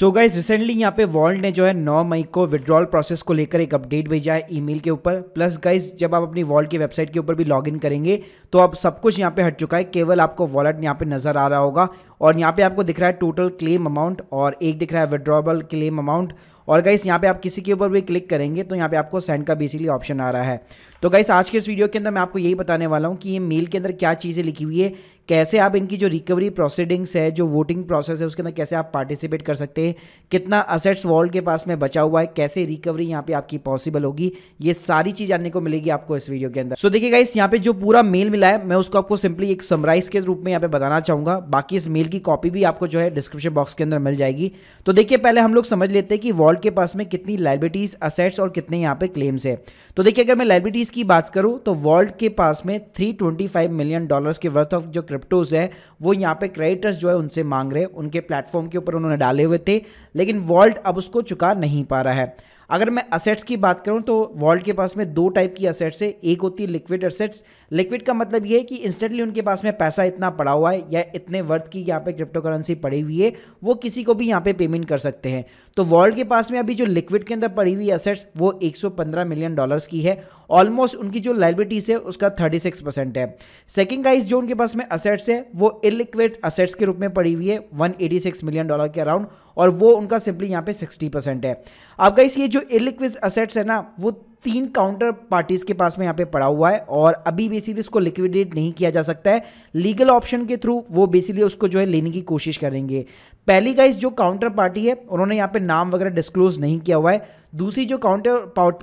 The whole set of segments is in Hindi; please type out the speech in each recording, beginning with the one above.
सो गाइज रिसेंटली यहाँ पे वॉल्ट ने जो है 9 मई को विड्रॉल प्रोसेस को लेकर एक अपडेट भेजा है ईमेल के ऊपर प्लस गाइज जब आप अपनी वॉल्ट की वेबसाइट के ऊपर भी लॉगिन करेंगे तो अब सब कुछ यहाँ पे हट चुका है केवल आपको वॉलेट यहाँ पे नजर आ रहा होगा और यहाँ पे आपको दिख रहा है टोटल क्लेम अमाउंट और एक दिख रहा है विड्रॉबल क्लेम अमाउंट और गाइस यहाँ पे आप किसी के ऊपर भी क्लिक करेंगे तो यहाँ पे आपको सेंड का बेसिकली ऑप्शन आ रहा है तो गाइस आज के इस वीडियो के अंदर मैं आपको यही बताने वाला हूँ कि ये मेल के अंदर क्या चीज़ें लिखी हुई है कैसे आप इनकी जो रिकवरी प्रोसीडिंग्स है जो वोटिंग प्रोसेस है उसके अंदर कैसे आप पार्टिसिपेट कर सकते हैं कितना असेट्स वर्ल्ड के पास में बचा हुआ है कैसे रिकवरी यहाँ पे आपकी पॉसिबल होगी ये सारी चीज जानने को मिलेगी आपको इस वीडियो के अंदर सो देखिए गाइस यहाँ पे जो पूरा मेल मिला है मैं उसको आपको सिंपली एक समराइज के रूप में यहाँ पे बताना चाहूंगा बाकी इस मेल की कॉपी भी आपको जो है डिस्क्रिप्शन बॉक्स के अंदर मिल जाएगी तो देखिए पहले हम लोग समझ लेते हैं कि वर्ल्ड के पास में कितनी लाइबिलिटीज असेट्स और कितने यहाँ पे क्लेम्स है तो देखिए अगर मैं लाइब्रिटीज की बात करूँ तो वर्ल्ड के पास में 325 मिलियन डॉलर्स के वर्थ ऑफ जो क्रिप्टोज है वो यहाँ पे क्रेडिटर्स जो है उनसे मांग रहे उनके प्लेटफॉर्म के ऊपर उन्होंने डाले हुए थे लेकिन वर्ल्ड अब उसको चुका नहीं पा रहा है अगर मैं असेट्स की बात करूं तो वर्ल्ड के पास में दो टाइप की असेट्स है एक होती है लिक्विड असेट्स लिक्विड का मतलब ये है कि इंस्टेंटली उनके पास में पैसा इतना पड़ा हुआ है या इतने वर्थ की यहाँ पे क्रिप्टो करेंसी पड़ी हुई है वो किसी को भी यहाँ पे पेमेंट कर सकते हैं तो वर्ल्ड के पास में अभी जो लिक्विड के अंदर पड़ी हुई एसेट्स वो 115 मिलियन डॉलर्स की है ऑलमोस्ट उनकी जो लाइबिलिटीज है उसका 36 परसेंट है सेकेंड गाइज जो उनके पास में असेट्स है वो इलिक्विड असेट्स के रूप में पड़ी हुई है 186 मिलियन डॉलर के अराउंड और वो उनका सिंपली यहाँ पे 60 परसेंट है अब गाइस ये जो इलिक्विड असेट्स है ना वो तीन काउंटर पार्टीज के पास में यहाँ पे पड़ा हुआ है और अभी बेसिकली इसको लिक्विडेट नहीं किया जा सकता है लीगल ऑप्शन के थ्रू वो बेसिकली उसको जो है लेने की कोशिश करेंगे पहली गाइस जो काउंटर पार्टी है उन्होंने यहाँ पे नाम वगैरह डिस्क्लोज नहीं किया हुआ है दूसरी जो काउंटर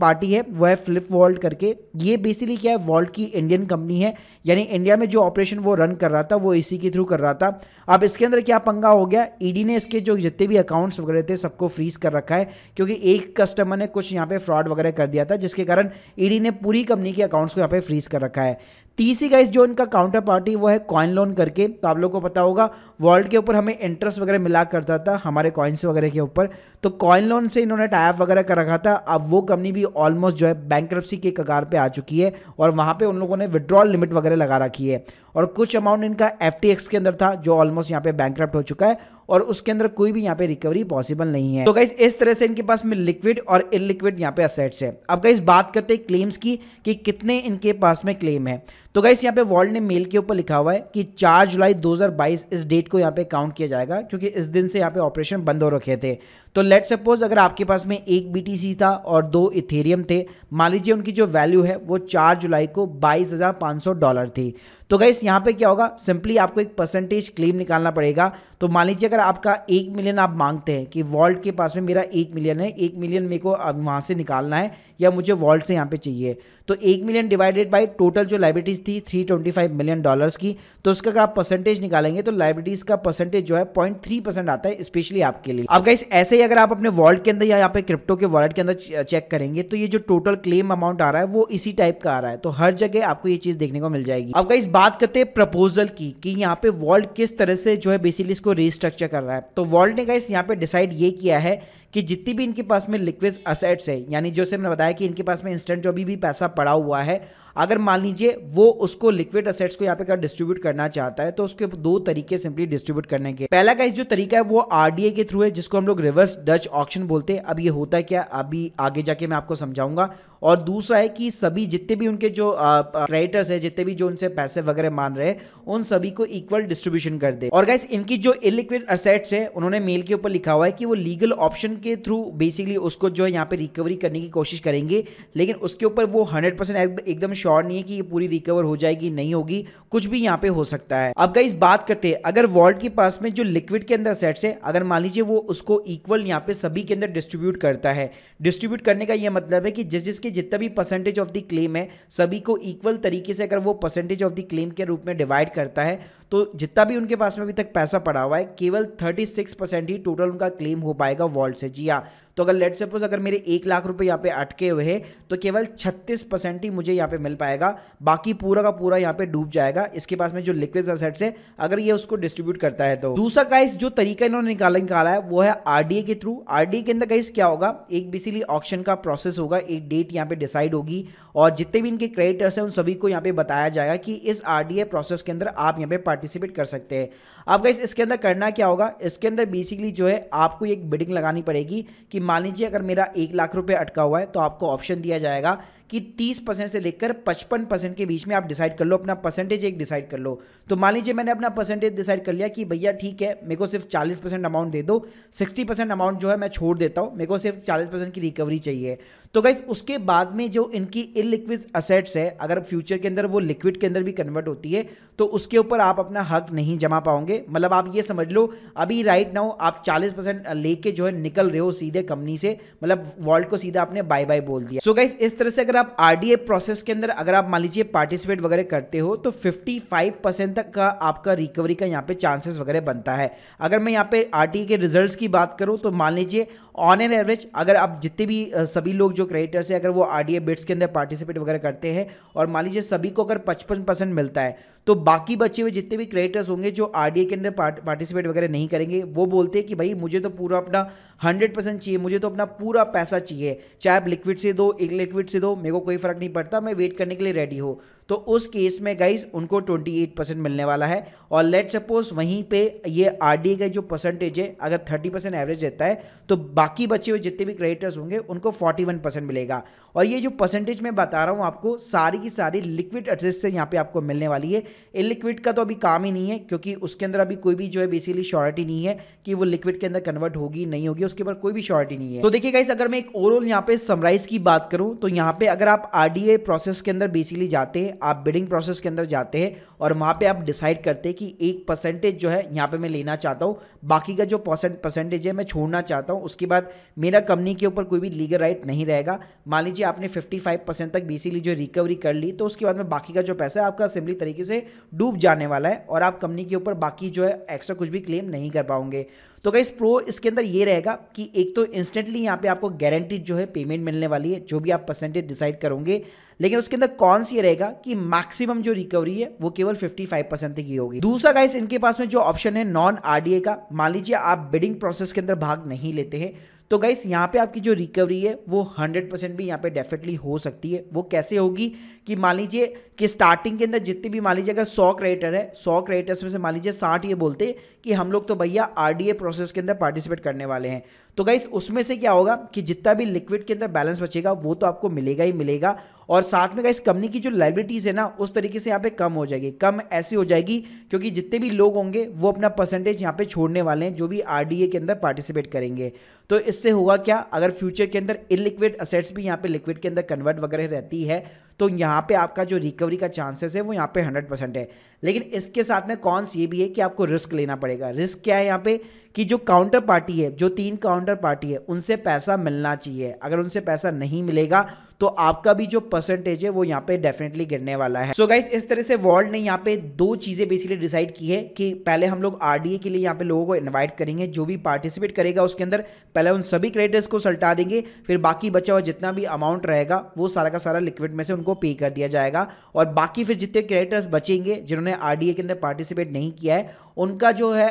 पार्टी है वो है फ्लिप वॉल्ट करके ये बेसिकली क्या है वॉल्ट की इंडियन कंपनी है यानी इंडिया में जो ऑपरेशन वो रन कर रहा था वो इसी के थ्रू कर रहा था अब इसके अंदर क्या पंगा हो गया ईडी e ने इसके जो जितने भी अकाउंट्स वगैरह थे सबको फ्रीज कर रखा है क्योंकि एक कस्टमर ने कुछ यहाँ पे फ्रॉड वगैरह कर दिया था जिसके कारण ईडी e ने पूरी कंपनी के अकाउंट्स को यहाँ पे फ्रीज कर रखा है तीसरी गाइस जो इनका काउंटर पार्टी वो है कॉइन लोन करके तो आप लोग को पता होगा वर्ल्ड के ऊपर हमें इंटरेस्ट वगैरह मिला करता था हमारे कॉइन्स वगैरह के ऊपर तो कॉइन लोन से इन्होंने टाइप वगैरह कर रखा था अब वो कंपनी भी ऑलमोस्ट जो है बैंक्रप्सी के कगार पे आ चुकी है और वहाँ पर उन लोगों ने विड्रॉल लिमिट वगैरह लगा रखी है और कुछ अमाउंट इनका एफ के अंदर था जो ऑलमोस्ट यहाँ पे बैंक हो चुका है और उसके अंदर कोई भी यहाँ पे रिकवरी पॉसिबल नहीं है तो गाइस इस तरह से इनके पास में लिक्विड और इलिक्विड यहाँ पे असेट्स है अब गाइस बात करते हैं क्लेम्स की कि कितने इनके पास में क्लेम है तो गाइस यहाँ पे वर्ल्ड ने मेल के ऊपर लिखा हुआ है कि 4 जुलाई 2022 इस डेट को यहाँ पे काउंट किया जाएगा क्योंकि इस दिन से यहाँ पे ऑपरेशन बंद हो रखे थे तो लेट सपोज अगर आपके पास में एक बीटीसी था और दो इथेरियम थे मान लीजिए उनकी जो वैल्यू है वो 4 जुलाई को 22,500 डॉलर थी तो गाइस यहाँ पे क्या होगा सिंपली आपको एक परसेंटेज क्लेम निकालना पड़ेगा तो मान लीजिए अगर आपका एक मिलियन आप मांगते हैं कि वॉल्ट के पास में मेरा एक मिलियन है एक मिलियन मेरे को वहाँ से निकालना है या मुझे वॉल्ट से यहाँ पे चाहिए तो एक मिलियन डिवाइडेड बाई टोटल जो लाइब्रेटीज थी 325 मिलियन डॉलर्स की तो उसका अगर आप परसेंटेज निकालेंगे तो लाइब्रेटीज का परसेंटेज जो है पॉइंट थ्री परसेंट आता है स्पेशली आपके लिए अब गाइस ऐसे ही अगर आप अपने वॉल्ट के अंदर या यहाँ पे क्रिप्टो के वॉलेट के अंदर चेक करेंगे तो ये जो टोटल क्लेम अमाउंट आ रहा है वो इसी टाइप का आ रहा है तो हर जगह आपको ये चीज देखने को मिल जाएगी अब गाइस बात करते हैं प्रपोजल की कि यहाँ पे वॉल्ट किस तरह से जो है बेसिकली इसको रिस्ट्रक्चर कर रहा है तो वॉल्ट ने गाइस यहाँ पे डिसाइड ये किया है कि जितनी भी इनके पास में लिक्विड असेट्स है यानी जो मैंने बताया कि इनके पास में इंस्टेंट जो भी, भी पैसा पड़ा हुआ है अगर मान लीजिए वो उसको लिक्विड असेट्स को यहाँ पे कर डिस्ट्रीब्यूट करना चाहता है तो उसके दो तरीके सिंपली डिस्ट्रीब्यूट करने के पहला का जो तरीका है वो आरडीए के थ्रू है जिसको हम लोग रिवर्स डच ऑप्शन बोलते हैं अब ये होता है क्या अभी आगे जाके मैं आपको समझाऊंगा और दूसरा है कि सभी जितने भी उनके जो क्रिएटर्स है जितने भी जो उनसे पैसे वगैरह मान रहे हैं उन सभी को इक्वल डिस्ट्रीब्यूशन कर दे और गाइस इनकी जो इलिक्विड असेट्स है उन्होंने मेल के ऊपर लिखा हुआ है कि वो लीगल ऑप्शन के थ्रू बेसिकली उसको जो है यहाँ पे रिकवरी करने की कोशिश करेंगे लेकिन उसके ऊपर वो हंड्रेड परसेंट एकदम श्योर नहीं है कि ये पूरी रिकवर हो जाएगी नहीं होगी कुछ भी यहाँ पे हो सकता है अब गाइस बात करते हैं अगर वॉल्ट के पास में जो लिक्विड के अंदर सेट्स है अगर मान लीजिए वो उसको इक्वल यहाँ पे सभी के अंदर डिस्ट्रीब्यूट करता है डिस्ट्रीब्यूट करने का यह मतलब है कि जिस जिसके के जितना भी परसेंटेज ऑफ द क्लेम है सभी को इक्वल तरीके से अगर वो परसेंटेज ऑफ द क्लेम के रूप में डिवाइड करता है तो जितना भी उनके पास में अभी तक पैसा पड़ा हुआ है केवल थर्टी सिक्स परसेंट ही टोटल उनका क्लेम हो पाएगा वॉल्ट से जी हाँ तो अगर लेट सपोज अगर मेरे एक लाख रुपए यहाँ पे अटके हुए हैं तो केवल 36 परसेंट ही मुझे यहाँ पे मिल पाएगा बाकी पूरा का पूरा यहाँ पे डूब जाएगा इसके पास में जो लिक्विड असेट्स है अगर ये उसको डिस्ट्रीब्यूट करता है तो दूसरा गाइस जो तरीका इन्होंने निकाला निकाला है वो है आरडीए के थ्रू आरडीए के अंदर गाइस क्या होगा एक बेसिकली ऑप्शन का प्रोसेस होगा एक डेट यहाँ पे डिसाइड होगी और जितने भी इनके क्रेडिटर्स हैं उन सभी को यहाँ पे बताया जाएगा कि इस आरडीए प्रोसेस के अंदर आप यहाँ पे पार्टिसिपेट कर सकते हैं अब गाइस इसके अंदर करना क्या होगा इसके अंदर बेसिकली जो है आपको एक बिडिंग लगानी पड़ेगी कि मान लीजिए अगर मेरा एक लाख रुपये अटका हुआ है तो आपको ऑप्शन दिया जाएगा कि 30 परसेंट से लेकर 55 परसेंट के बीच में आप डिसाइड कर लो अपना परसेंटेज एक डिसाइड कर लो तो मान लीजिए मैंने अपना परसेंटेज डिसाइड कर लिया कि भैया ठीक है मेरे को सिर्फ 40 परसेंट अमाउंट दे दो 60 परसेंट अमाउंट जो है मैं छोड़ देता हूँ मेरे को सिर्फ 40 परसेंट की रिकवरी चाहिए तो गाइज उसके बाद में जो इनकी लिक्विड असेट्स है अगर फ्यूचर के अंदर वो लिक्विड के अंदर भी कन्वर्ट होती है तो उसके ऊपर आप अपना हक नहीं जमा पाओगे मतलब आप ये समझ लो अभी राइट नाउ आप 40 परसेंट लेके जो है निकल रहे हो सीधे कंपनी से मतलब वॉल्ट को सीधा आपने बाय बाय बोल दिया सो so गाइस इस तरह से अगर आप आरडीए प्रोसेस के अंदर अगर आप मान लीजिए पार्टिसिपेट वगैरह करते हो तो 55 परसेंट तक का आपका रिकवरी का यहाँ पे चांसेस वगैरह बनता है अगर मैं यहाँ पे आरटीए के रिजल्ट की बात करूँ तो मान लीजिए ऑन एन एवरेज अगर आप जितने भी सभी लोग जो क्रेडिटर्स है अगर वो आर डी बिट्स के अंदर पार्टिसिपेट वगैरह करते हैं और मान लीजिए सभी को अगर पचपन परसेंट मिलता है तो बाकी बचे हुए जितने भी क्रिएटर्स होंगे जो आर के अंदर पार्टिसिपेट वगैरह नहीं करेंगे वो बोलते हैं कि भाई मुझे तो पूरा अपना हंड्रेड परसेंट चाहिए मुझे तो अपना पूरा पैसा चाहिए चाहे आप लिक्विड से दो लिक्विड से दो मेरे को कोई फर्क नहीं पड़ता मैं वेट करने के लिए रेडी हूँ तो उस केस में गाइज उनको 28 परसेंट मिलने वाला है और लेट सपोज वहीं पे ये आर का जो परसेंटेज है अगर 30 परसेंट एवरेज रहता है तो बाकी बचे हुए जितने भी क्रेडिटर्स होंगे उनको 41 परसेंट मिलेगा और ये जो परसेंटेज मैं बता रहा हूँ आपको सारी की सारी लिक्विड असिस्ट से यहाँ पे आपको मिलने वाली है इलिक्विड का तो अभी काम ही नहीं है क्योंकि उसके अंदर अभी कोई भी जो है बेसिकली श्योरिटी नहीं है कि वो लिक्विड के अंदर कन्वर्ट होगी नहीं होगी उसके ऊपर कोई भी श्योरिटी नहीं है तो देखिए गाइज़ अगर मैं एक ओवरऑल यहाँ पे समराइज की बात करूँ तो यहाँ पे अगर आप आर प्रोसेस के अंदर बेसिकली जाते हैं आप बिडिंग प्रोसेस के अंदर जाते हैं और वहाँ पे आप डिसाइड करते हैं कि एक परसेंटेज जो है यहाँ पे मैं लेना चाहता हूँ बाकी का जो परसेंटेज है मैं छोड़ना चाहता हूँ उसके बाद मेरा कंपनी के ऊपर कोई भी लीगल राइट नहीं रहेगा मान लीजिए आपने फिफ्टी परसेंट तक बेसिकली जो रिकवरी कर ली तो उसके बाद में बाकी का जो पैसा है आपका सिंपली तरीके से डूब जाने वाला है और आप कंपनी के ऊपर बाकी जो है एक्स्ट्रा कुछ भी क्लेम नहीं कर पाओगे तो गाइज प्रो इसके अंदर ये रहेगा कि एक तो इंस्टेंटली यहाँ पे आपको गारंटीड जो है पेमेंट मिलने वाली है जो भी आप परसेंटेज डिसाइड करोगे लेकिन उसके अंदर कॉन्स ये रहेगा कि मैक्सिमम जो रिकवरी है वो केवल 55 परसेंट की होगी दूसरा गाइस इनके पास में जो ऑप्शन है नॉन आरडीए का मान लीजिए आप बिडिंग प्रोसेस के अंदर भाग नहीं लेते हैं तो गाइस यहाँ पे आपकी जो रिकवरी है वो 100 परसेंट भी यहाँ पे डेफिनेटली हो सकती है वो कैसे होगी कि मान लीजिए कि स्टार्टिंग के अंदर जितनी भी मान लीजिए अगर सौ क्रेडिटर है सौ क्रेडिटर्स में से मान लीजिए साठ ये बोलते कि हम लोग तो भैया आर प्रोसेस के अंदर पार्टिसिपेट करने वाले हैं तो गाइस उसमें से क्या होगा कि जितना भी लिक्विड के अंदर बैलेंस बचेगा वो तो आपको मिलेगा ही मिलेगा और साथ में गाइस कंपनी की जो लाइबिलिटीज़ है ना उस तरीके से यहाँ पे कम हो जाएगी कम ऐसी हो जाएगी क्योंकि जितने भी लोग होंगे वो अपना परसेंटेज यहाँ पे छोड़ने वाले हैं जो भी आर के अंदर पार्टिसिपेट करेंगे तो इससे होगा क्या अगर फ्यूचर के अंदर इलिक्विड असेट्स भी यहाँ पे लिक्विड के अंदर कन्वर्ट वगैरह रहती है तो यहाँ पे आपका जो रिकवरी का चांसेस है वो यहाँ पे हंड्रेड परसेंट है लेकिन इसके साथ में कॉन्स ये भी है कि आपको रिस्क लेना पड़ेगा रिस्क क्या है यहाँ पे कि जो काउंटर पार्टी है जो तीन काउंटर पार्टी है उनसे पैसा मिलना चाहिए अगर उनसे पैसा नहीं मिलेगा तो आपका भी जो परसेंटेज है वो यहाँ पे डेफिनेटली गिरने वाला है सो so गाइस इस तरह से वर्ल्ड ने यहाँ पे दो चीजें बेसिकली डिसाइड की है कि पहले हम लोग आरडीए के लिए यहाँ पे लोगों को इन्वाइट करेंगे जो भी पार्टिसिपेट करेगा उसके अंदर पहले उन सभी क्रेडिटर्स को सल्टा देंगे फिर बाकी बचा हुआ जितना भी अमाउंट रहेगा वो सारा का सारा लिक्विड में से उनको पे कर दिया जाएगा और बाकी फिर जितने क्रेडिटर्स बचेंगे जिन्होंने आरडीए के अंदर पार्टिसिपेट नहीं किया है उनका जो है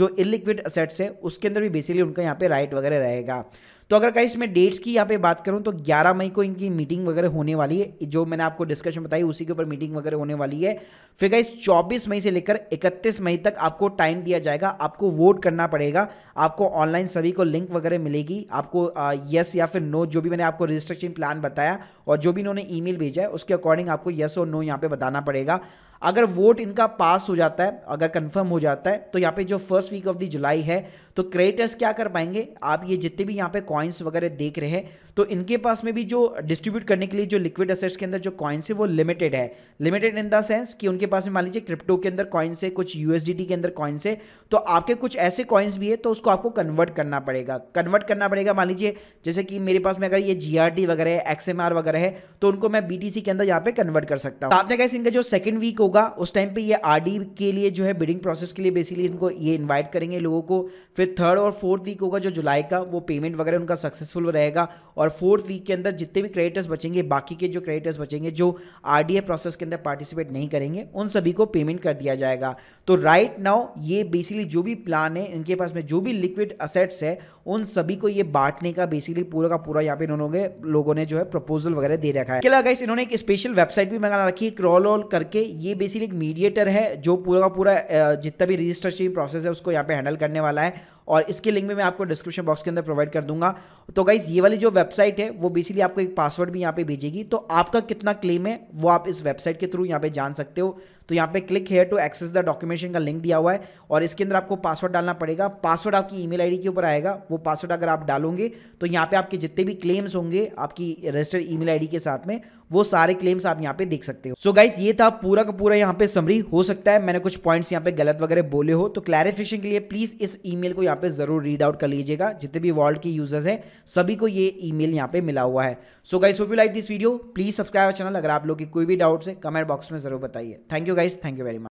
जो इलिक्विड असेट्स है उसके अंदर भी बेसिकली उनका यहाँ पे राइट वगैरह रहेगा तो अगर कहीं इसमें डेट्स की यहाँ पे बात करूँ तो ग्यारह मई को इनकी मीटिंग वगैरह होने वाली है जो मैंने आपको डिस्कशन बताई उसी के ऊपर मीटिंग वगैरह होने वाली है फिर कहीं 24 मई से लेकर 31 मई तक आपको टाइम दिया जाएगा आपको वोट करना पड़ेगा आपको ऑनलाइन सभी को लिंक वगैरह मिलेगी आपको यस या फिर नो जो भी मैंने आपको रजिस्ट्रेशन प्लान बताया और जो भी इन्होंने ई भेजा है उसके अकॉर्डिंग आपको यस और नो यहाँ पर बताना पड़ेगा अगर वोट इनका पास हो जाता है अगर कंफर्म हो जाता है तो यहाँ पे जो first week of the July है तो क्रिएटर्स क्या कर पाएंगे आप ये जितने भी यहाँ पे कॉइन्स वगैरह देख रहे हैं तो इनके पास में भी जो डिस्ट्रीब्यूट करने के लिए जो लिक्विड असेट्स के अंदर जो कॉइन्स है वो लिमिटेड है लिमिटेड इन द सेंस कि उनके पास में मान लीजिए क्रिप्टो के अंदर कॉइन्स है कुछ यूएसडीटी के अंदर कॉइन्स है तो आपके कुछ ऐसे कॉइन्स भी है तो उसको आपको कन्वर्ट करना पड़ेगा कन्वर्ट करना पड़ेगा मान लीजिए जैसे कि मेरे पास में अगर ये जी वगैरह है एक्स वगैरह है तो उनको मैं बी के अंदर यहाँ पे कन्वर्ट कर सकता हूँ आपने कहा इनका जो सेकंड वीक होगा उस टाइम पे ये आर के लिए जो है बिडिंग प्रोसेस के लिए बेसिकली इनको ये इन्वाइट करेंगे लोगों को फिर थर्ड और फोर्थ वीक होगा जो जुलाई का वो पेमेंट वगैरह उनका सक्सेसफुल रहेगा और और फोर्थ वीक के अंदर जितने भी क्रेडिटर्स बचेंगे बाकी के जो क्रेडिटर्स बचेंगे जो आर प्रोसेस के अंदर पार्टिसिपेट नहीं करेंगे उन सभी को पेमेंट कर दिया जाएगा तो राइट right नाउ ये बेसिकली जो भी प्लान है इनके पास में जो भी लिक्विड असेट्स है उन सभी को ये बांटने का बेसिकली पूरा का पूरा यहाँ पे इन्होंने लोगों ने जो है प्रपोजल वगैरह दे रखा है इसके अलावा इन्होंने एक स्पेशल वेबसाइट भी मंगा रखी है क्रॉल ऑल करके ये बेसिकली एक मीडिएटर है जो पूरा का पूरा जितना भी रजिस्ट्रेशन प्रोसेस है उसको यहाँ पे हैंडल करने वाला है और इसके लिंक भी मैं आपको डिस्क्रिप्शन बॉक्स के अंदर प्रोवाइड कर दूंगा तो गाइज़ ये वाली जो वेबसाइट है वो बेसिकली आपको एक पासवर्ड भी यहाँ पे भेजेगी तो आपका कितना क्लेम है वो आप इस वेबसाइट के थ्रू यहाँ पे जान सकते हो तो यहाँ पे click here to access the documentation का लिंक दिया हुआ है और इसके अंदर आपको पासवर्ड डालना पड़ेगा पासवर्ड आपकी ईमेल आईडी के ऊपर आएगा वो पासवर्ड अगर आप डालोगे तो यहाँ पे आपके जितने भी क्लेम्स होंगे आपकी रजिस्टर्ड ईमेल आईडी के साथ में वो सारे क्लेम्स आप यहाँ पे देख सकते हो सो so गाइस ये था पूरा का पूरा यहाँ पे समरी हो सकता है मैंने कुछ पॉइंट्स यहाँ पे गलत वगैरह बोले हो तो क्लैरिफिकेशन के लिए प्लीज इस ईमेल को यहाँ पे जरूर रीड आउट कर लीजिएगा जितने भी वर्ल्ड के यूजर्स हैं सभी को ये ईमेल यहाँ पे मिला हुआ है सो गाइस वो you like this video please subscribe channel अगर आप लोग की कोई भी डाउट्स है कमेंट बॉक्स में जरूर बताइए thank you guys. Thank you very much.